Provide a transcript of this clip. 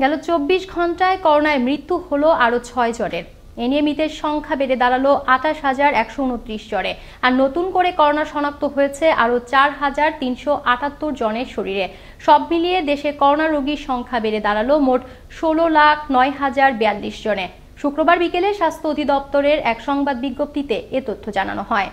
গেল চব্বিশ ঘন্টায় করোনায় মৃত্যু হলো আরও ছয় জনের এ নিয়ে মৃতের সংখ্যা বেড়ে দাঁড়ালো আঠাশ হাজার একশো উনত্রিশ জনে আর নতুন করে করোনা শনাক্ত হয়েছে আরও চার হাজার তিনশো আটাত্তর জনের শরীরে সব মিলিয়ে দেশে করোনা রোগীর সংখ্যা বেড়ে দাঁড়ালো মোট ষোলো লাখ নয় হাজার বিয়াল্লিশ জনে শুক্রবার বিকেলে স্বাস্থ্য অধিদপ্তরের এক সংবাদ বিজ্ঞপ্তিতে এ তথ্য জানানো হয়